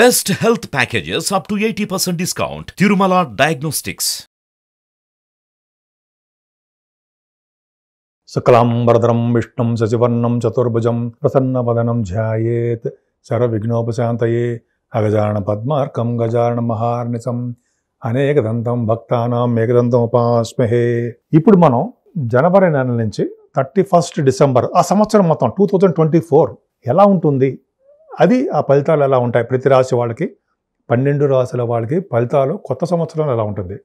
best health packages up to eighty percent discount Tirumala diagnostics సకలం వరదరం విష్ణు సచివర్ణం చతుర్భుజం ప్రసన్నవదనం ధ్యాయేత్ సర్వవిఘ్నోపశాంతయే అగజాన పద్మార్కం గజాన మహార్నిసం దంతం భక్తానం ఏకదంతం ఉపాస్మహే ఇప్పుడు మనం జనవరి నెల నుంచి థర్టీ ఫస్ట్ డిసెంబర్ ఆ సంవత్సరం మొత్తం టూ థౌజండ్ ట్వంటీ ఫోర్ ఎలా ఉంటుంది అది ఆ ఫలితాలు ఎలా ఉంటాయి ప్రతి రాశి వాళ్ళకి పన్నెండు రాశుల వాళ్ళకి ఫలితాలు కొత్త సంవత్సరంలో ఎలా ఉంటుంది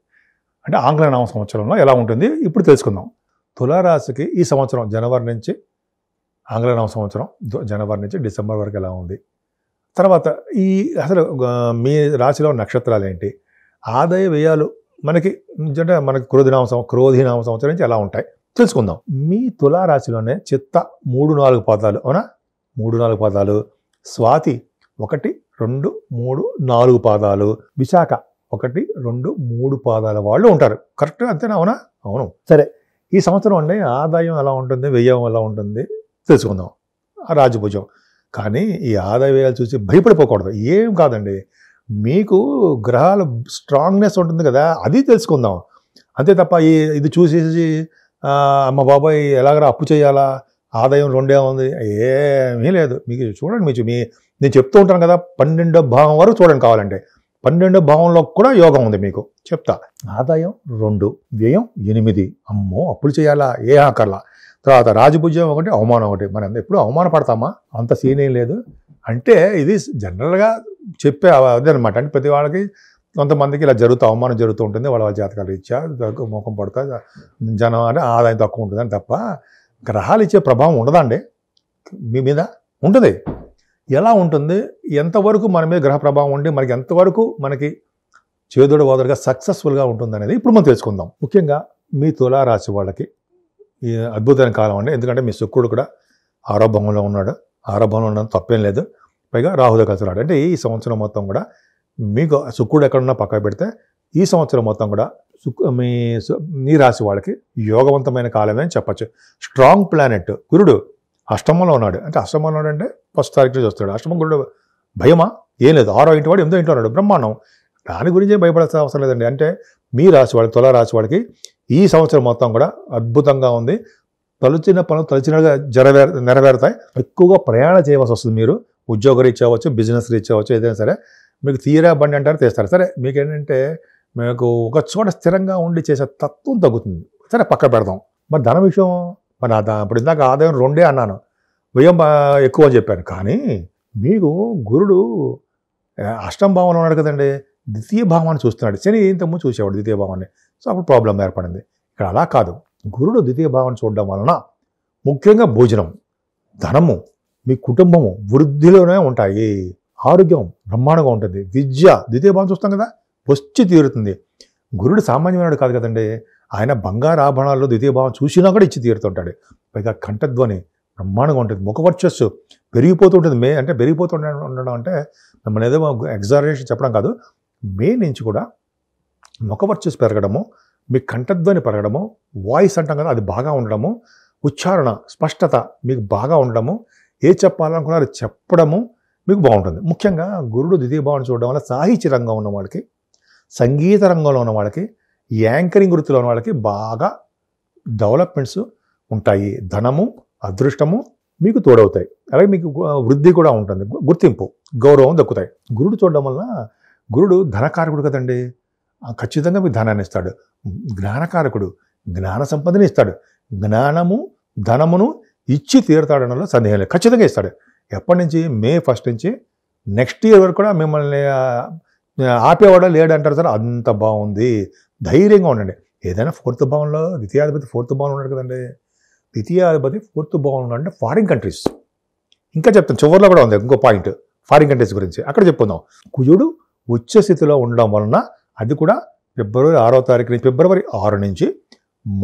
అంటే ఆంగ్ల నామ సంవత్సరంలో ఎలా ఉంటుంది ఇప్పుడు తెలుసుకుందాం తులారాశికి ఈ సంవత్సరం జనవరి నుంచి ఆంగ్ల నామ సంవత్సరం జనవరి నుంచి డిసెంబర్ వరకు ఎలా ఉంది తర్వాత ఈ అసలు మీ రాశిలో నక్షత్రాలు ఏంటి ఆదాయ వ్యయాలు మనకి అంటే మనకి క్రోధినామ సంవత్సరం క్రోధినామ సంవత్సరం నుంచి ఎలా ఉంటాయి తెలుసుకుందాం మీ తులారాశిలోనే చిత్త మూడు నాలుగు పాదాలు అవునా మూడు నాలుగు పాదాలు స్వాతి ఒకటి రెండు మూడు నాలుగు పాదాలు విశాఖ ఒకటి రెండు మూడు పాదాల వాళ్ళు ఉంటారు కరెక్ట్ అంతేనా అవునా అవును సరే ఈ సంవత్సరం అండి ఆదాయం ఎలా ఉంటుంది వ్యయం ఎలా ఉంటుంది తెలుసుకుందాం రాజభుజం కానీ ఈ ఆదాయ వ్యయాలు చూసి భయపడిపోకూడదు ఏం కాదండి మీకు గ్రహాల స్ట్రాంగ్నెస్ ఉంటుంది కదా అది తెలుసుకుందాం అంతే తప్ప ఈ ఇది చూసేసి అమ్మ బాబాయ్ ఎలాగరా అప్పు చేయాలా ఆదాయం రెండే ఉంది ఏమీ లేదు మీకు చూడండి మీకు మీ నేను చెప్తూ ఉంటాను కదా పన్నెండో భావం వరకు చూడండి కావాలంటే పన్నెండో భావంలో కూడా యోగం ఉంది మీకు చెప్తా ఆదాయం రెండు వ్యయం ఎనిమిది అమ్మో అప్పులు చేయాలా ఏ ఆకర్లా తర్వాత రాజభుజ్యం ఒకటి అవమానం ఒకటి మనం ఎప్పుడు అవమాన పడతామా అంత సీన్ ఏం లేదు అంటే ఇది జనరల్గా చెప్పే అదనమాట అంటే ప్రతి వాళ్ళకి కొంతమందికి ఇలా జరుగుతూ అవమానం జరుగుతూ ఉంటుంది వాళ్ళ వాళ్ళ జాతకాలు ఇచ్చా ముఖం పడతా జనం అంటే ఆదాయం తక్కువ ఉంటుందని తప్ప గ్రహాలు ఇచ్చే ప్రభావం ఉండదండి మీ మీద ఉంటుంది ఎలా ఉంటుంది ఎంతవరకు మన మీద గ్రహ ప్రభావం ఉండి మనకి ఎంతవరకు మనకి చేదుడు వాదుడుగా సక్సెస్ఫుల్గా ఉంటుంది అనేది ఇప్పుడు మనం తెలుసుకుందాం ముఖ్యంగా మీ తులారాశి వాళ్ళకి ఈ అద్భుతమైన కాలం అండి ఎందుకంటే మీ శుక్రుడు కూడా ఆరోభంలో ఉన్నాడు ఆరోభంలో ఉండడం తప్పేం లేదు పైగా రాహుతో కలిసి అంటే ఈ సంవత్సరం మొత్తం కూడా మీకు శుక్రుడు ఎక్కడున్నా పక్క పెడితే ఈ సంవత్సరం మొత్తం కూడా మీ మీ రాశి వాళ్ళకి యోగవంతమైన కాలమే అని చెప్పచ్చు స్ట్రాంగ్ ప్లానెట్ గురుడు అష్టమంలో ఉన్నాడు అంటే అష్టమంలో అంటే ఫస్ట్ తారీఖు చూస్తాడు అష్టమం గురుడు భయమా ఏం లేదు ఆరో ఇంటి వాడు ఎంతో ఇంట్లో ఉన్నాడు బ్రహ్మాండం దాని గురించి భయపడాల్సిన అవసరం లేదండి అంటే మీ రాశి వాళ్ళకి తుల రాశి వాళ్ళకి ఈ సంవత్సరం మొత్తం కూడా అద్భుతంగా ఉంది తలుచిన పనులు తలుచినగా జరవేర నెరవేరుతాయి ఎక్కువగా ప్రయాణం చేయవలసి వస్తుంది మీరు ఉద్యోగ రీచ్ అవ్వచ్చు బిజినెస్ రీచ్ అవ్వచ్చు ఏదైనా సరే మీకు తీరా బండి అంటారు తీస్తారు సరే మీకు ఏంటంటే మీకు ఒక చోట స్థిరంగా ఉండి చేసే తత్వం తగ్గుతుంది సరే పక్క పెడదాం మరి ధన విషయం మరి ఇప్పుడు ఇందాక ఆదాయం రెండే అన్నాను వ్యయం ఎక్కువ అని చెప్పాను కానీ మీకు గురుడు అష్టం భావన ఉన్నాడు కదండి ద్వితీయ భావాన్ని చూస్తున్నాడు శని ఇంతకుముందు చూసేవాడు ద్వితీయ భావాన్ని సో అప్పుడు ప్రాబ్లం ఏర్పడింది ఇక్కడ అలా కాదు గురుడు ద్వితీయ భావాన్ని చూడడం వలన ముఖ్యంగా భోజనం ధనము మీ కుటుంబము వృద్ధిలోనే ఉంటాయి ఆరోగ్యం బ్రహ్మాండంగా ఉంటుంది విద్య ద్వితీయ భావం చూస్తాం కదా వచ్చి తీరుతుంది గురుడు సామాన్యమైనడు కాదు కదండి ఆయన బంగారు ఆభరణాల్లో ద్వితీయ భావం చూసినా కూడా ఇచ్చి తీరుతుంటాడు పైగా కంఠధ్వని బ్రహ్మాండంగా ఉంటుంది ముఖ పెరిగిపోతూ ఉంటుంది మే అంటే పెరిగిపోతూ ఉండడం అంటే మిమ్మల్ని ఏదో ఎగ్జాగరేషన్ చెప్పడం కాదు మే నుంచి కూడా ముఖ పెరగడము మీ కంఠధ్వని పెరగడము వాయిస్ అంటాం కదా అది బాగా ఉండడము ఉచ్చారణ స్పష్టత మీకు బాగా ఉండడము ఏ చెప్పాలనుకున్నారో చెప్పడము మీకు బాగుంటుంది ముఖ్యంగా గురుడు ద్వితీయ భావం చూడడం వల్ల సాహిత్య రంగం ఉన్న వాళ్ళకి సంగీత రంగంలో ఉన్న వాళ్ళకి యాంకరింగ్ వృత్తిలో ఉన్న వాళ్ళకి బాగా డెవలప్మెంట్స్ ఉంటాయి ధనము అదృష్టము మీకు తోడవుతాయి అలాగే మీకు వృద్ధి కూడా ఉంటుంది గుర్తింపు గౌరవం దక్కుతాయి గురుడు చూడడం వల్ల గురుడు ధనకారకుడు కదండి ఖచ్చితంగా మీకు ధనాన్ని ఇస్తాడు జ్ఞానకారకుడు జ్ఞాన సంపదని ఇస్తాడు జ్ఞానము ధనమును ఇచ్చి తీరుతాడనలో సందేహం లేదు ఖచ్చితంగా ఇస్తాడు ఎప్పటి నుంచి మే ఫస్ట్ నుంచి నెక్స్ట్ ఇయర్ వరకు కూడా మిమ్మల్ని ఆపేవాడు లేడంటారు సార్ అంత బాగుంది ధైర్యంగా ఉండండి ఏదైనా ఫోర్త్ భవన్లో ద్వితీయాధిపతి ఫోర్త్ భవన్ ఉన్నాడు కదండి ద్వితీయాధిపతి ఫోర్త్ భవన్ అంటే ఫారిన్ కంట్రీస్ ఇంకా చెప్తాను చివరిలో కూడా ఉంది ఇంకో పాయింట్ ఫారిన్ కంట్రీస్ గురించి అక్కడ చెప్పుకుందాం కుజుడు ఉచ్చ స్థితిలో ఉండడం వలన అది కూడా ఫిబ్రవరి ఆరో తారీఖు నుంచి ఫిబ్రవరి ఆరు నుంచి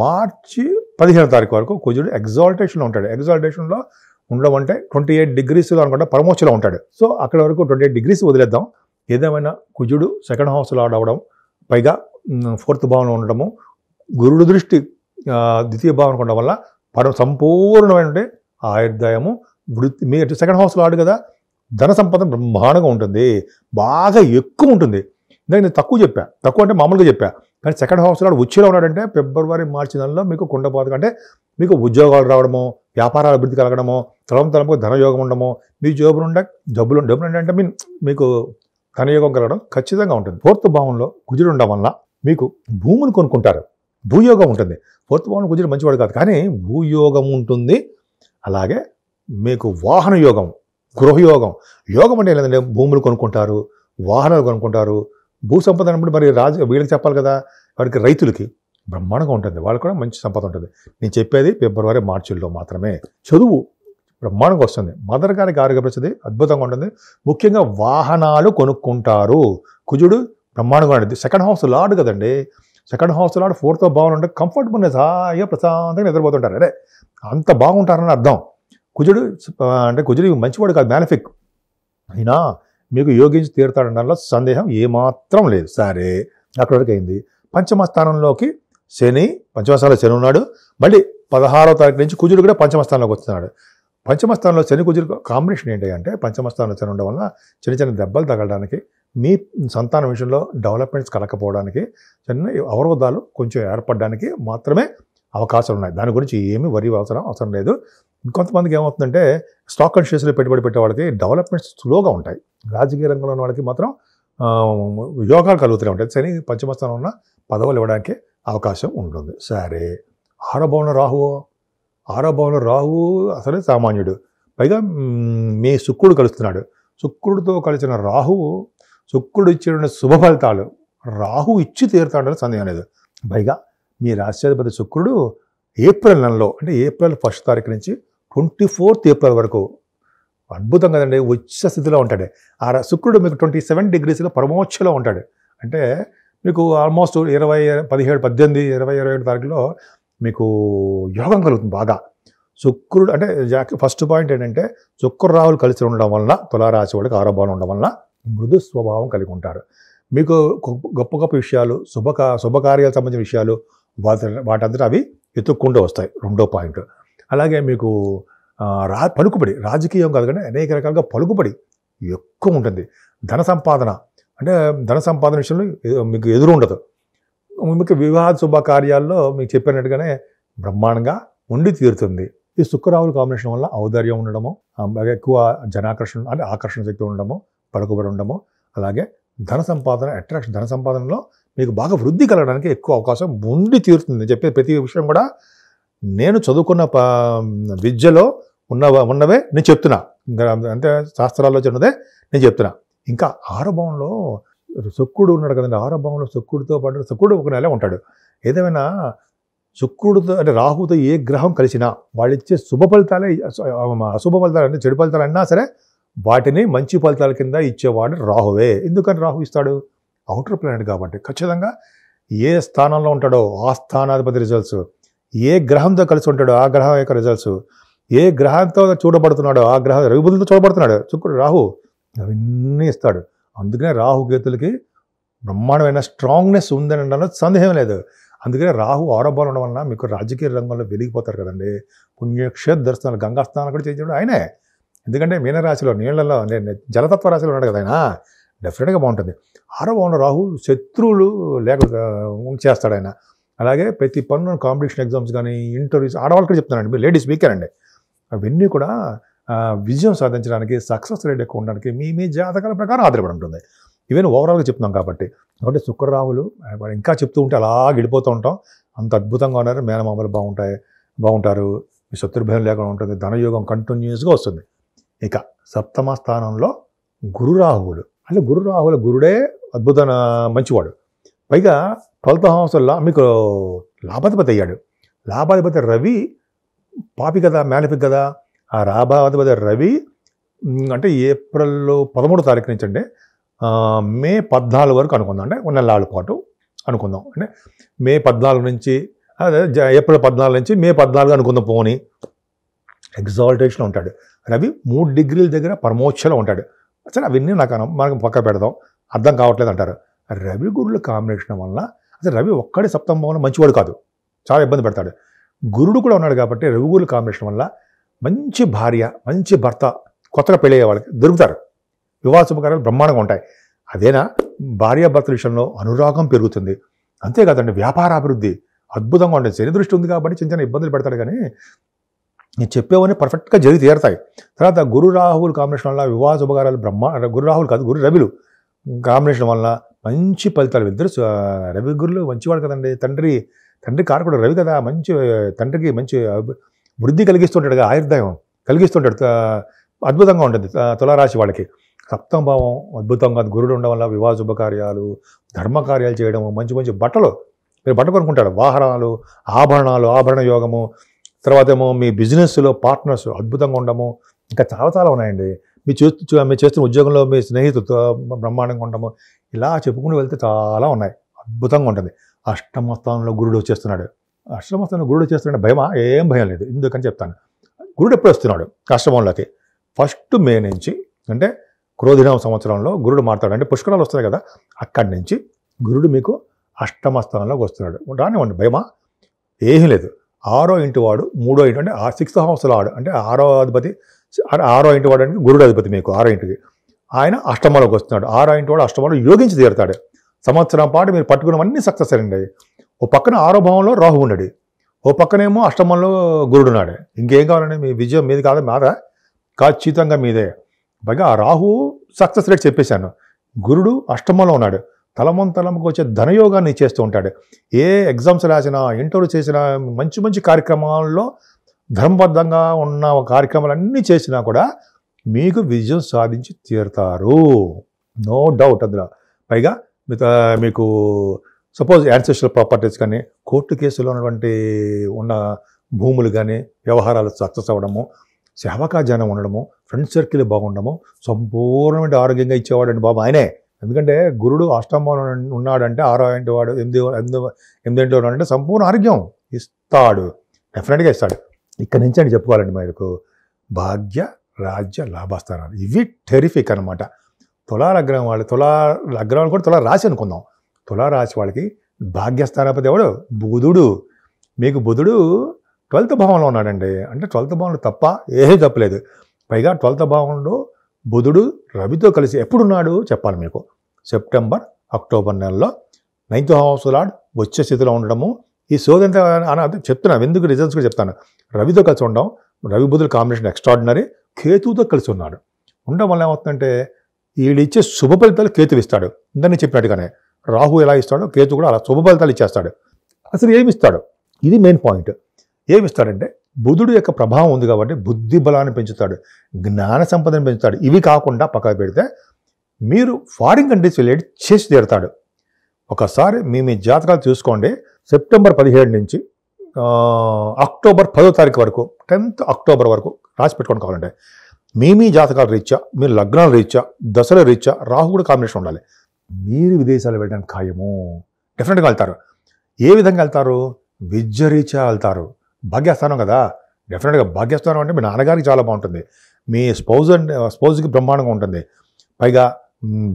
మార్చి పదిహేను తారీఖు వరకు కుజుడు ఎగ్జాల్టేషన్లో ఉంటాడు ఎగ్జాల్టేషన్లో ఉండడం అంటే ట్వంటీ ఎయిట్ డిగ్రీస్లో అనుకుంటే పరమోచ్చులో ఉంటాడు సో అక్కడ వరకు ట్వంటీ ఎయిట్ డిగ్రీస్ వదిలేద్దాం ఏదేమైనా కుజుడు సెకండ్ హౌస్లో ఆడవడం అవ్వడం పైగా ఫోర్త్ భావన ఉండడము గురుడు దృష్టి ద్వితీయ భావన ఉండడం వల్ల పరం సంపూర్ణమైన ఆయుర్దాయము వృత్తి మీ సెకండ్ హౌస్లో ఆడు కదా ధన సంపద బ్రహ్మాండంగా ఉంటుంది బాగా ఎక్కువ ఉంటుంది ఇందాక నేను తక్కువ చెప్పా తక్కువ అంటే మామూలుగా చెప్పా కానీ సెకండ్ హౌస్లో ఆడు ఉచ్చులో ఉన్నాడంటే ఫిబ్రవరి మార్చి నెలలో మీకు కుండపోతగా అంటే మీకు ఉద్యోగాలు రావడము వ్యాపారాల అభివృద్ధి కలగడము తలం తలంపు ధనయోగం ఉండడము మీ జోబులు ఉండ డబ్బులు డబ్బులు అంటే మీన్ మీకు ధనయోగం కలగడం ఖచ్చితంగా ఉంటుంది ఫోర్త్ భావంలో గుజుడు ఉండడం వల్ల మీకు భూములు కొనుక్కుంటారు భూయోగం ఉంటుంది ఫోర్త్ భావన గుజుడు మంచివాడు కాదు కానీ భూయోగం ఉంటుంది అలాగే మీకు వాహన యోగం గృహయోగం యోగం అంటే ఏంటంటే భూములు కొనుక్కుంటారు వాహనాలు కొనుక్కుంటారు భూ సంపద అన్నప్పుడు మరి రాజు వీళ్ళకి చెప్పాలి కదా వాడికి రైతులకి బ్రహ్మాండంగా ఉంటుంది వాళ్ళకి కూడా మంచి సంపద ఉంటుంది నేను చెప్పేది ఫిబ్రవరి మార్చిల్లో మాత్రమే చదువు బ్రహ్మాండంగా వస్తుంది మదర్ గారి గారుగా ప్రసిద్ధి అద్భుతంగా ఉంటుంది ముఖ్యంగా వాహనాలు కొనుక్కుంటారు కుజుడు బ్రహ్మాండంగా ఉంటుంది సెకండ్ హౌస్ లాడ్ కదండి సెకండ్ హౌస్ లాడ్ ఫోర్త్ భావన కంఫర్టబుల్ కంఫర్టబుల్నెస్ హాయిగా ప్రశాంతంగా నిద్రపోతుంటారు అరే అంత బాగుంటారని అర్థం కుజుడు అంటే కుజుడు మంచివాడు కాదు మ్యానిఫిక్ అయినా మీకు యోగించి తీరుతాడు తీరుతాడనడంలో సందేహం ఏమాత్రం లేదు సరే అక్కడ వరకు అయింది పంచమ స్థానంలోకి శని పంచమ స్థానంలో శని ఉన్నాడు మళ్ళీ పదహారో తారీఖు నుంచి కుజుడు కూడా పంచమ స్థానంలోకి వస్తున్నాడు పంచమస్థానంలో శని కుజులు కాంబినేషన్ ఏంటి అంటే పంచమస్థానంలో శని ఉండడం వల్ల చిన్న చిన్న దెబ్బలు తగలడానికి మీ సంతాన విషయంలో డెవలప్మెంట్స్ కలకపోవడానికి చిన్న అవరోధాలు కొంచెం ఏర్పడడానికి మాత్రమే అవకాశాలు ఉన్నాయి దాని గురించి ఏమి వరి అవసరం అవసరం లేదు ఇంకొంతమందికి ఏమవుతుందంటే స్టాక్ అండ్ షేర్స్లో పెట్టుబడి పెట్టే వాళ్ళకి డెవలప్మెంట్స్ స్లోగా ఉంటాయి రాజకీయ రంగంలో ఉన్న వాళ్ళకి మాత్రం యోగాలు కలుగుతూనే ఉంటాయి శని పంచమస్థానం ఉన్న పదవులు ఇవ్వడానికి అవకాశం ఉంటుంది సరే ఆడబోన రాహువో ఆరో భావంలో రాహు అసలే సామాన్యుడు పైగా మే శుక్రుడు కలుస్తున్నాడు శుక్రుడితో కలిసిన రాహువు శుక్రుడు ఇచ్చిన శుభ ఫలితాలు రాహు ఇచ్చి తీరుతాడని సందేహం లేదు పైగా మీ రాష్ట్రాధిపతి శుక్రుడు ఏప్రిల్ నెలలో అంటే ఏప్రిల్ ఫస్ట్ తారీఖు నుంచి ట్వంటీ ఫోర్త్ ఏప్రిల్ వరకు అద్భుతం కదండి ఉచ్చ స్థితిలో ఉంటాడు ఆ శుక్రుడు మీకు ట్వంటీ సెవెన్ డిగ్రీస్లో పరమోచ్చలో ఉంటాడు అంటే మీకు ఆల్మోస్ట్ ఇరవై పదిహేడు పద్దెనిమిది ఇరవై ఇరవై ఏడు తారీఖులో మీకు యోగం కలుగుతుంది బాగా శుక్రుడు అంటే జాక్ ఫస్ట్ పాయింట్ ఏంటంటే శుక్ర రావులు కలిసి ఉండడం వలన తులారాశి వాడికి ఆరోపణలు ఉండడం వలన మృదు స్వభావం కలిగి ఉంటారు మీకు గొప్ప గొప్ప విషయాలు శుభక శుభకార్యాలకు సంబంధించిన విషయాలు వాటి వాటంతటా అవి ఎత్తుక్కుంటూ వస్తాయి రెండో పాయింట్ అలాగే మీకు రా పలుకుబడి రాజకీయం కాదు కానీ అనేక రకాలుగా పలుకుబడి ఎక్కువ ఉంటుంది ధన సంపాదన అంటే ధన సంపాదన విషయంలో మీకు ఎదురు ఉండదు ముఖ్య వివాహ శుభకార్యాల్లో మీకు చెప్పినట్టుగానే బ్రహ్మాండంగా ఉండి తీరుతుంది ఈ శుక్రరావుల కాంబినేషన్ వల్ల ఔదార్యం ఉండడము ఎక్కువ జనాకర్షణ అంటే ఆకర్షణ శక్తి ఉండడము పడుకోబడి ఉండడము అలాగే ధన సంపాదన అట్రాక్షన్ ధన సంపాదనలో మీకు బాగా వృద్ధి కలగడానికి ఎక్కువ అవకాశం ఉండి తీరుతుంది చెప్పే ప్రతి విషయం కూడా నేను చదువుకున్న విద్యలో ఉన్న ఉన్నవే నేను చెప్తున్నా అంటే శాస్త్రాల్లో చిన్నదే నేను చెప్తున్నా ఇంకా ఆరు భావంలో శుక్రుడు ఉన్నాడు కదండి ఆరంభంలో శుక్రుడితో పాటు శుక్రుడు ఒక నెల ఉంటాడు ఏదేమైనా శుక్రుడితో అంటే రాహుతో ఏ గ్రహం కలిసినా వాళ్ళు ఇచ్చే శుభ ఫలితాలే అశుభ ఫలితాలు అంటే చెడు ఫలితాలు అన్నా సరే వాటిని మంచి ఫలితాల కింద ఇచ్చేవాడు రాహువే ఎందుకని రాహు ఇస్తాడు అవుటర్ ప్లానెట్ కాబట్టి ఖచ్చితంగా ఏ స్థానంలో ఉంటాడో ఆ స్థానాధిపతి రిజల్ట్స్ ఏ గ్రహంతో కలిసి ఉంటాడో ఆ గ్రహం యొక్క రిజల్ట్స్ ఏ గ్రహంతో చూడబడుతున్నాడో ఆ గ్రహం రవిబుద్ధితో చూడబడుతున్నాడు శుక్రుడు రాహు అవన్నీ ఇస్తాడు అందుకనే రాహుకేతులకి బ్రహ్మాండమైన స్ట్రాంగ్నెస్ ఉందని అనడంలో సందేహం లేదు అందుకనే రాహు ఆరోపణలు ఉండడం వలన మీకు రాజకీయ రంగంలో వెలిగిపోతారు కదండి పుణ్యక్షేత్ర దర్శనాలు గంగా స్నానం కూడా చేయించడం ఆయనే ఎందుకంటే మీనరాశిలో నీళ్లలో జలతత్వ రాశిలో ఉన్నాడు కదా ఆయన డెఫినెట్గా బాగుంటుంది ఆరో రాహు శత్రువులు లేక చేస్తాడు ఆయన అలాగే ప్రతి పన్ను కాంపిటీషన్ ఎగ్జామ్స్ కానీ ఇంటర్వ్యూస్ ఆడవాళ్ళు కూడా చెప్తున్నారండి మీరు లేడీస్ వీకేనండి అవన్నీ కూడా విజయం సాధించడానికి సక్సెస్ రేట్ ఎక్కువ ఉండడానికి మీ మీ జాతకాల ప్రకారం ఆధారపడి ఉంటుంది ఈవెన్ ఓవరాల్గా చెప్తున్నాం కాబట్టి కాబట్టి శుక్రరావులు ఇంకా చెప్తూ ఉంటే అలా గడిపోతూ ఉంటాం అంత అద్భుతంగా ఉన్నారు మేనమామలు బాగుంటాయి బాగుంటారు మీ శత్రుభయం లేకుండా ఉంటుంది ధనయోగం కంటిన్యూస్గా వస్తుంది ఇక సప్తమ స్థానంలో గురురాహువులు అంటే గురురాహువుల గురుడే అద్భుత మంచివాడు పైగా ట్వెల్త్ హౌస్లో మీకు లాభాధిపతి అయ్యాడు లాభాధిపతి రవి పాపి కదా మేలపి కదా ఆ రాభావధ రవి అంటే ఏప్రిల్లో పదమూడు తారీఖు నుంచి అంటే మే పద్నాలుగు వరకు అనుకుందాం అంటే ఉన్న నెలల పాటు అనుకుందాం అంటే మే పద్నాలుగు నుంచి అదే ఏప్రిల్ పద్నాలుగు నుంచి మే పద్నాలుగు అనుకుందాం పోని ఎగ్జాల్టేషన్ ఉంటాడు రవి మూడు డిగ్రీల దగ్గర పరమోక్షలో ఉంటాడు సరే అవన్నీ నాకు మనకు పక్క పెడదాం అర్థం కావట్లేదు అంటారు రవి గురుల కాంబినేషన్ వలన అసలు రవి ఒక్కడే వల్ల మంచివాడు కాదు చాలా ఇబ్బంది పెడతాడు గురుడు కూడా ఉన్నాడు కాబట్టి రవి గురుల కాంబినేషన్ వల్ల మంచి భార్య మంచి భర్త కొత్తగా పెళ్ళయ్యే వాళ్ళకి దొరుకుతారు వివాహ శుభకార్యాలు బ్రహ్మాండంగా ఉంటాయి అదేనా భార్య భార్యాభర్తల విషయంలో అనురాగం పెరుగుతుంది అంతేకాదండి అభివృద్ధి అద్భుతంగా ఉంటుంది శని దృష్టి ఉంది కాబట్టి చిన్న చిన్న ఇబ్బందులు పెడతాడు కానీ నేను చెప్పేవన్నీ పర్ఫెక్ట్గా జరిగి తీరతాయి తర్వాత గురు రాహుల్ కాంబినేషన్ వల్ల వివాహ శుభకార్యాలు బ్రహ్మ గురు రాహుల్ కాదు గురు రవిలు కాంబినేషన్ వల్ల మంచి ఫలితాలు ఇద్దరు రవి గురులు మంచివాడు కదండి తండ్రి తండ్రి కారకుడు రవి కదా మంచి తండ్రికి మంచి వృద్ధి కదా ఆయుర్దాయం కలిగిస్తుంటాడు అద్భుతంగా ఉంటుంది తులారాశి వాళ్ళకి సప్తం భావం అద్భుతంగా గురుడు ఉండడం వల్ల వివాహ శుభకార్యాలు ధర్మకార్యాలు చేయడం మంచి మంచి బట్టలు మీరు బట్ట కొనుక్కుంటారు వాహనాలు ఆభరణాలు ఆభరణ యోగము తర్వాత ఏమో మీ బిజినెస్లో పార్ట్నర్స్ అద్భుతంగా ఉండము ఇంకా చాలా చాలా ఉన్నాయండి మీ చేస్తు మీ చేస్తున్న ఉద్యోగంలో మీ స్నేహితులతో బ్రహ్మాండంగా ఉండము ఇలా చెప్పుకుంటూ వెళ్తే చాలా ఉన్నాయి అద్భుతంగా ఉంటుంది అష్టమ స్థానంలో గురుడు వచ్చేస్తున్నాడు అశ్రమస్థానం గురుడు చేస్తాడంటే భయమా ఏం భయం లేదు ఎందుకని చెప్తాను గురుడు ఎప్పుడు వస్తున్నాడు ఆశ్రమంలోకి ఫస్ట్ మే నుంచి అంటే క్రోధినం సంవత్సరంలో గురుడు మారుతాడు అంటే పుష్కరాలు వస్తాయి కదా అక్కడి నుంచి గురుడు మీకు అష్టమ స్థానంలోకి వస్తున్నాడు రానివ్వండి భయమా ఏమీ లేదు ఆరో ఇంటి వాడు మూడో ఇంటి అంటే సిక్స్త్ హౌస్లో ఆడు అంటే ఆరో అధిపతి ఆరో ఇంటి వాడు అంటే గురుడు అధిపతి మీకు ఆరో ఇంటికి ఆయన అష్టమలోకి వస్తున్నాడు ఆరో ఇంటి వాడు అష్టమంలో యోగించి తీరుతాడు సంవత్సరం పాటు మీరు పట్టుకున్నవన్నీ సక్సెస్ అండి ఓ పక్కన ఆరో భావంలో రాహు ఉన్నాడు ఓ పక్కనేమో అష్టమంలో గురుడున్నాడు ఇంకేం కావాలండి మీ విజయం మీది కాదు మాదా ఖచ్చితంగా మీదే పైగా ఆ రాహు సక్సెస్ రేట్ చెప్పేశాను గురుడు అష్టమంలో ఉన్నాడు తలమం తలముకు వచ్చే ధనయోగాన్ని చేస్తూ ఉంటాడు ఏ ఎగ్జామ్స్ రాసినా ఇంటర్వ్యూ చేసినా మంచి మంచి కార్యక్రమాల్లో ధర్మబద్ధంగా ఉన్న కార్యక్రమాలన్నీ చేసినా కూడా మీకు విజయం సాధించి తీరుతారు నో డౌట్ అందులో పైగా మీకు సపోజ్ యాన్సెస్ట్రల్ ప్రాపర్టీస్ కానీ కోర్టు కేసులో ఉన్నటువంటి ఉన్న భూములు కానీ వ్యవహారాలు సక్సెస్ అవ్వడము సేవకాజానం ఉండడము ఫ్రెండ్ సర్కిల్ బాగుండము సంపూర్ణమైన ఆరోగ్యంగా ఇచ్చేవాడండి బాబు ఆయనే ఎందుకంటే గురుడు అష్టమంలో ఉన్నాడంటే ఆరో ఇంటి వాడు ఎనిమిది ఎనిమిది ఎనిమిదింటిలో ఉన్నాడంటే సంపూర్ణ ఆరోగ్యం ఇస్తాడు డెఫినెట్గా ఇస్తాడు ఇక్కడ నుంచి అని చెప్పుకోవాలండి మీకు భాగ్య రాజ్య లాభస్థానాలు ఇవి టెరిఫిక్ అనమాట తులా లగ్నం వాళ్ళు తులా లగ్నం కూడా తులా రాసి అనుకుందాం తులారాశి వాళ్ళకి భాగ్యస్థానపతి ఎవడు బుధుడు మీకు బుధుడు ట్వెల్త్ భావంలో ఉన్నాడండి అంటే ట్వెల్త్ భావంలో తప్ప ఏహే తప్పలేదు పైగా ట్వెల్త్ భావంలో బుధుడు రవితో కలిసి ఎప్పుడున్నాడు చెప్పాలి మీకు సెప్టెంబర్ అక్టోబర్ నెలలో నైన్త్ హౌస్ లాడ్ వచ్చే స్థితిలో ఉండడము ఈ శోధంత అని చెప్తున్నాను ఎందుకు రిజల్ట్స్ కూడా చెప్తాను రవితో కలిసి ఉండడం రవి బుధుడు కాంబినేషన్ ఎక్స్ట్రాడినరీ కేతుతో కలిసి ఉన్నాడు ఉండడం వల్ల ఏమవుతుందంటే వీడిచ్చే శుభ ఫలితాలు కేతువిస్తాడు ఇందని చెప్పినట్టుగానే రాహు ఎలా ఇస్తాడో కేతు కూడా అలా శుభ ఫలితాలు ఇచ్చేస్తాడు అసలు ఏమి ఇస్తాడు ఇది మెయిన్ పాయింట్ ఏమి ఇస్తాడంటే బుధుడు యొక్క ప్రభావం ఉంది కాబట్టి బుద్ధి బలాన్ని పెంచుతాడు జ్ఞాన సంపదను పెంచుతాడు ఇవి కాకుండా పక్కన పెడితే మీరు ఫారిన్ కంట్రీస్ వెళ్ళేది చేసి తీరుతాడు ఒకసారి మీ మీ జాతకాలు చూసుకోండి సెప్టెంబర్ పదిహేడు నుంచి అక్టోబర్ పదో తారీఖు వరకు టెన్త్ అక్టోబర్ వరకు రాసి పెట్టుకొని కావాలంటే మీ మీ జాతకాలు రీత్యా మీ లగ్నాలు రీత్యా దశల రీత్యా కూడా కాంబినేషన్ ఉండాలి మీరు విదేశాలు వెళ్ళడానికి ఖాయము డెఫినెట్గా వెళ్తారు ఏ విధంగా వెళ్తారు విద్యరీత్యా వెళ్తారు భాగ్యస్థానం కదా డెఫినెట్గా భాగ్యస్థానం అంటే మీ నాన్నగారికి చాలా బాగుంటుంది మీ స్పౌజ్ అండ్ స్పౌజ్కి బ్రహ్మాండంగా ఉంటుంది పైగా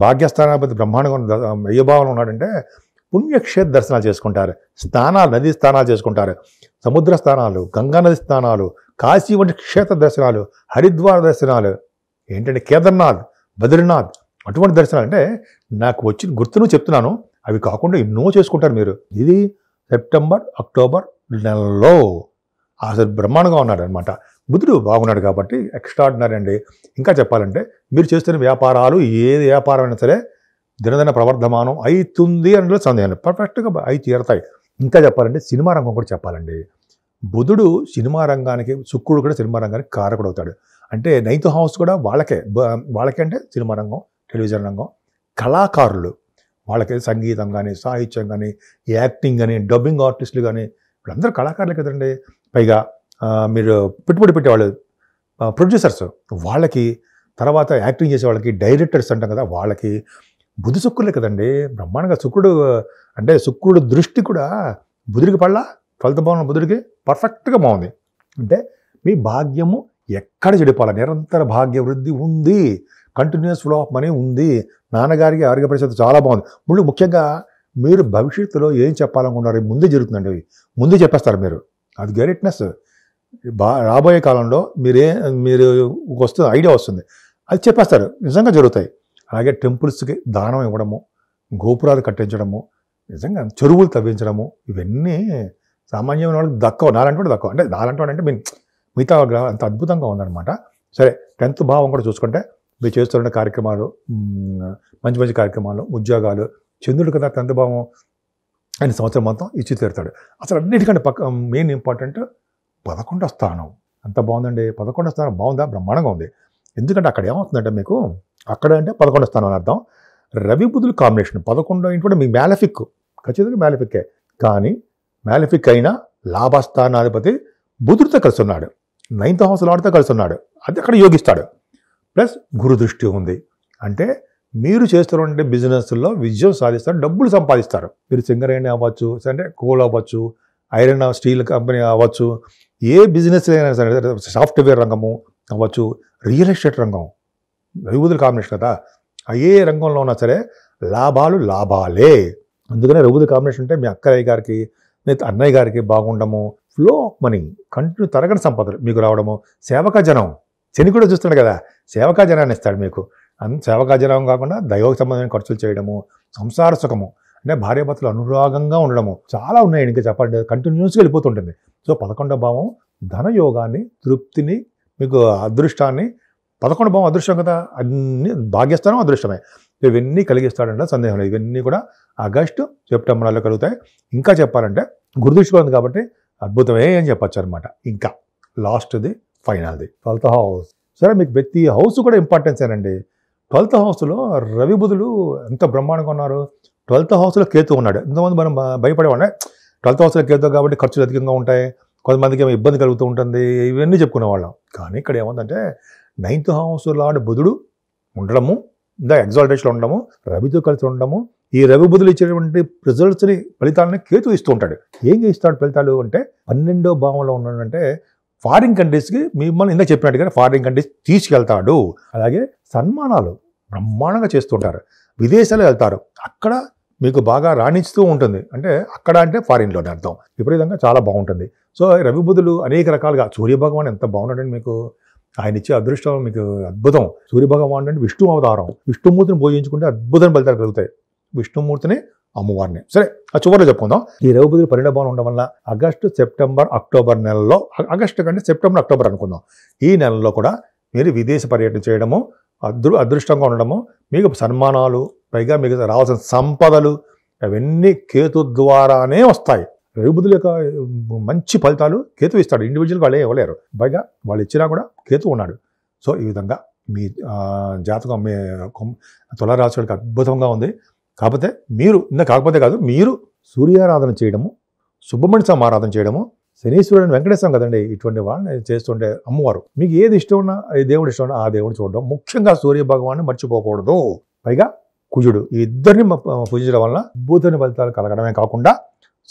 భాగ్యస్థానాధిపతి బ్రహ్మాండంగా ఏ భావంలో ఉన్నాడంటే పుణ్యక్షేత్ర దర్శనాలు చేసుకుంటారు స్నానాలు నదీ స్నానాలు చేసుకుంటారు సముద్ర స్నానాలు గంగా నది స్నానాలు కాశీ వంటి క్షేత్ర దర్శనాలు హరిద్వార దర్శనాలు ఏంటంటే కేదార్నాథ్ బద్రీనాథ్ అటువంటి దర్శనాలు అంటే నాకు వచ్చిన గుర్తును చెప్తున్నాను అవి కాకుండా ఎన్నో చేసుకుంటారు మీరు ఇది సెప్టెంబర్ అక్టోబర్ నెలలో అసలు బ్రహ్మాండంగా ఉన్నాడు అనమాట బుద్ధుడు బాగున్నాడు కాబట్టి ఎక్స్ట్రాడినరీ అండి ఇంకా చెప్పాలంటే మీరు చేస్తున్న వ్యాపారాలు ఏ వ్యాపారమైనా సరే దినదిన ప్రవర్ధమానం అవుతుంది అందులో సందేహం పర్ఫెక్ట్గా అయి తీరతాయి ఇంకా చెప్పాలంటే సినిమా రంగం కూడా చెప్పాలండి బుధుడు సినిమా రంగానికి శుక్రుడు కూడా సినిమా రంగానికి కారకుడు అవుతాడు అంటే నైన్త్ హౌస్ కూడా వాళ్ళకే వాళ్ళకే అంటే సినిమా రంగం టెలివిజన్ రంగం కళాకారులు వాళ్ళకి సంగీతం కానీ సాహిత్యం కానీ యాక్టింగ్ కానీ డబ్బింగ్ ఆర్టిస్టులు కానీ వీళ్ళందరూ కళాకారులు కదండి పైగా మీరు పెట్టుబడి పెట్టేవాళ్ళు ప్రొడ్యూసర్స్ వాళ్ళకి తర్వాత యాక్టింగ్ చేసే వాళ్ళకి డైరెక్టర్స్ అంటాం కదా వాళ్ళకి బుద్ధి శుక్రులే కదండి బ్రహ్మాండంగా శుక్రుడు అంటే శుక్రుడు దృష్టి కూడా బుద్ధుడికి పడలా ట్వెల్త్ భవనం బుద్ధుడికి పర్ఫెక్ట్గా బాగుంది అంటే మీ భాగ్యము ఎక్కడ చెడిపోవాలి నిరంతర భాగ్య వృద్ధి ఉంది కంటిన్యూస్ ఫ్లో ఆఫ్ మనీ ఉంది నాన్నగారికి ఆరోగ్య పరిస్థితి చాలా బాగుంది ముళ్ళు ముఖ్యంగా మీరు భవిష్యత్తులో ఏం చెప్పాలనుకున్నారు ముందే జరుగుతుందండి ముందే చెప్పేస్తారు మీరు అది గెరిట్నెస్ బా రాబోయే కాలంలో మీరే మీరు వస్తుంది ఐడియా వస్తుంది అది చెప్పేస్తారు నిజంగా జరుగుతాయి అలాగే టెంపుల్స్కి దానం ఇవ్వడము గోపురాలు కట్టించడము నిజంగా చెరువులు తవ్వించడము ఇవన్నీ సామాన్యమైన వాళ్ళకి దక్కవు నాలంటే వాడు దక్కవు అంటే నాలంటే అంటే మీన్ మిగతా అంత అద్భుతంగా ఉందన్నమాట సరే టెన్త్ భావం కూడా చూసుకుంటే మీరు చేస్తున్న కార్యక్రమాలు మంచి మంచి కార్యక్రమాలు ఉద్యోగాలు చంద్రుడు కదా చంద్రబాబు ఆయన సంవత్సరం మొత్తం ఇచ్చి తీరుతాడు అసలు అన్నిటికంటే పక్క మెయిన్ ఇంపార్టెంట్ పదకొండో స్థానం అంత బాగుందండి పదకొండో స్థానం బాగుందా బ్రహ్మాండంగా ఉంది ఎందుకంటే అక్కడ ఏమవుతుందంటే మీకు అక్కడ అంటే పదకొండో స్థానం అని అర్థం రవి బుద్ధులు కాంబినేషన్ పదకొండో ఇంటి కూడా మీ మ్యాలఫిక్ ఖచ్చితంగా మ్యాలఫిక్కే కానీ మ్యాలఫిక్ అయినా లాభస్థానాధిపతి బుధుడితో కలిసి ఉన్నాడు నైన్త్ హౌస్ లాడ్తో కలిసి ఉన్నాడు అది అక్కడ యోగిస్తాడు ప్లస్ గురుదృష్టి ఉంది అంటే మీరు చేస్తున్నటువంటి బిజినెస్లో విజయం సాధిస్తారు డబ్బులు సంపాదిస్తారు మీరు సింగర్ అయినా అవ్వచ్చు అంటే కోల్ అవ్వచ్చు ఐరన్ స్టీల్ కంపెనీ అవ్వచ్చు ఏ బిజినెస్ అయినా సరే సాఫ్ట్వేర్ రంగము అవ్వచ్చు రియల్ ఎస్టేట్ రంగం రఘుబుదుల కాంబినేషన్ కదా ఏ రంగంలో ఉన్నా సరే లాభాలు లాభాలే అందుకనే రఘుబుదుల కాంబినేషన్ ఉంటే మీ అక్కయ్య గారికి లేదా అన్నయ్య గారికి బాగుండము ఫ్లో మనీ కంటిన్యూ తరగని సంపదలు మీకు రావడము సేవక జనం శని కూడా చూస్తున్నాడు కదా సేవకా జనాన్ని ఇస్తాడు మీకు సేవకా జనం కాకుండా దైవకు సంబంధమైన ఖర్చులు చేయడము సంసార సుఖము అంటే భార్యాభర్తలు అనురాగంగా ఉండడము చాలా ఉన్నాయి ఇంకా చెప్పండి కంటిన్యూస్గా వెళ్ళిపోతుంటుంది సో పదకొండో భావం ధనయోగాన్ని తృప్తిని మీకు అదృష్టాన్ని పదకొండు భావం అదృష్టం కదా అన్ని భాగ్యస్థానం అదృష్టమే ఇవన్నీ కలిగిస్తాడంటే సందేహం లేదు ఇవన్నీ కూడా ఆగస్టు సెప్టెంబర్ నెలలో కలుగుతాయి ఇంకా చెప్పాలంటే గురుదృష్టి కాబట్టి అద్భుతమే అని చెప్పచ్చు అనమాట ఇంకా లాస్ట్ది ఫైనల్ది ట్వెల్త్ హౌస్ సరే మీకు ప్రతి హౌస్ కూడా ఇంపార్టెన్స్ ఏనండి ట్వెల్త్ హౌస్లో రవి బుధులు ఎంత బ్రహ్మాండంగా ఉన్నారు ట్వెల్త్ హౌస్లో కేతు ఉన్నాడు ఎంతమంది మనం భయపడేవాడి ట్వెల్త్ హౌస్లో కేతు కాబట్టి ఖర్చులు అధికంగా ఉంటాయి కొంతమందికి ఏమో ఇబ్బంది కలుగుతూ ఉంటుంది ఇవన్నీ చెప్పుకునే వాళ్ళం కానీ ఇక్కడ ఏముందంటే నైన్త్ హౌస్ లాడు బుధుడు ఉండడము ఇంకా ఎగ్జాల్టేషన్లో ఉండడము రవితో కలిసి ఉండడము ఈ రవి బుధులు ఇచ్చేటువంటి రిజల్ట్స్ని ఫలితాలని కేతు ఇస్తూ ఉంటాడు ఏం చేస్తాడు ఫలితాలు అంటే పన్నెండో భావంలో ఉన్నాడంటే ఫారిన్ కంట్రీస్కి మిమ్మల్ని ఇందాక చెప్పినట్టుగా ఫారిన్ కంట్రీస్ తీసుకెళ్తాడు అలాగే సన్మానాలు బ్రహ్మాండంగా చేస్తుంటారు విదేశాలు వెళ్తారు అక్కడ మీకు బాగా రాణిస్తూ ఉంటుంది అంటే అక్కడ అంటే ఫారిన్లోనే అర్థం విపరీతంగా చాలా బాగుంటుంది సో రవిబుద్ధులు అనేక రకాలుగా సూర్యభగవాన్ ఎంత బాగున్నాడని మీకు ఆయన ఇచ్చే అదృష్టం మీకు అద్భుతం సూర్యభగవాన్ అంటే విష్ణు అవతారం విష్ణుమూర్తిని పూజించుకుంటే అద్భుతం ఫలితాలు కలుగుతాయి విష్ణుమూర్తిని అమ్మవారిని సరే ఆ చివరిలో చెప్పుకుందాం ఈ రేవుబుద్ధులు పరిణామం ఉండడం వల్ల ఆగస్టు సెప్టెంబర్ అక్టోబర్ నెలలో ఆగస్టు కంటే సెప్టెంబర్ అక్టోబర్ అనుకుందాం ఈ నెలలో కూడా మీరు విదేశ పర్యటన చేయడము అదృ అదృష్టంగా ఉండడము మీకు సన్మానాలు పైగా మీకు రావాల్సిన సంపదలు అవన్నీ కేతు ద్వారానే వస్తాయి రేవుబుద్ధుల యొక్క మంచి ఫలితాలు కేతు ఇస్తాడు ఇండివిజువల్ వాళ్ళే ఇవ్వలేరు పైగా వాళ్ళు ఇచ్చినా కూడా కేతు ఉన్నాడు సో ఈ విధంగా మీ జాతకం మీ తులరాశి అద్భుతంగా ఉంది కాకపోతే మీరు ఇంకా కాకపోతే కాదు మీరు సూర్యారాధన చేయడము సుబ్రహ్మణ్య స్వామి ఆరాధన చేయడము శనీశ్వరుడు వెంకటేశ్వరం కదండి ఇటువంటి వాళ్ళని చేస్తుంటే అమ్మవారు మీకు ఏది ఇష్టం ఉన్నా ఏ దేవుడు ఇష్టం ఉన్నా ఆ దేవుడు చూడడం ముఖ్యంగా సూర్య భగవాన్ని మర్చిపోకూడదు పైగా కుజుడు ఈ ఇద్దరిని పూజించడం వలన అద్భుతమైన ఫలితాలు కలగడమే కాకుండా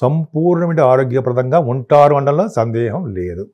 సంపూర్ణమైన ఆరోగ్యప్రదంగా ఉంటారు అనడంలో సందేహం లేదు